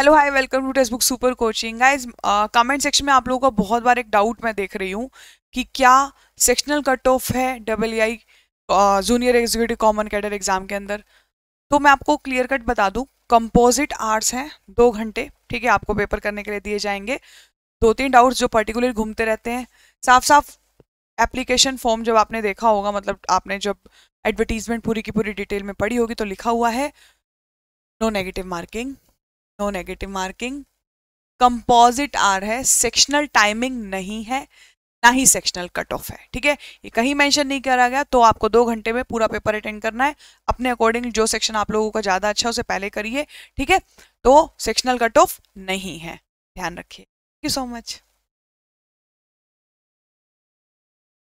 hello hi welcome to test book super coaching guys comment section में आप लोगों का बहुत बार एक डाउट मैं देख रही हूँ कि क्या सेक्शनल कट ऑफ है double A I junior executive common cadre exam के अंदर तो मैं आपको क्लियर कट बता दूँ कंपोजिट आर्ट्स हैं दो घंटे ठीक है आपको पेपर करने के लिए दिए जाएंगे दो तीन डाउट्स जो पर्टिकुलर घूमते रहते हैं साफ साफ एप्लीकेशन फॉर्म जब आपने देखा होगा मतलब आपने जब एडवर्टीजमेंट पूरी की पूरी डिटेल में पढ़ी होगी तो लिखा हुआ है no negative marking no negative marking composite आर है सेक्शनल टाइमिंग नहीं है ना ही सेक्शनल कट ऑफ है ठीक है ये कहीं मेंशन नहीं करा गया तो आपको दो घंटे में पूरा पेपर अटेंड करना है अपने अकॉर्डिंग जो सेक्शन आप लोगों का ज़्यादा अच्छा उसे पहले करिए ठीक है तो सेक्शनल कट ऑफ नहीं है ध्यान रखिए थैंक यू सो मच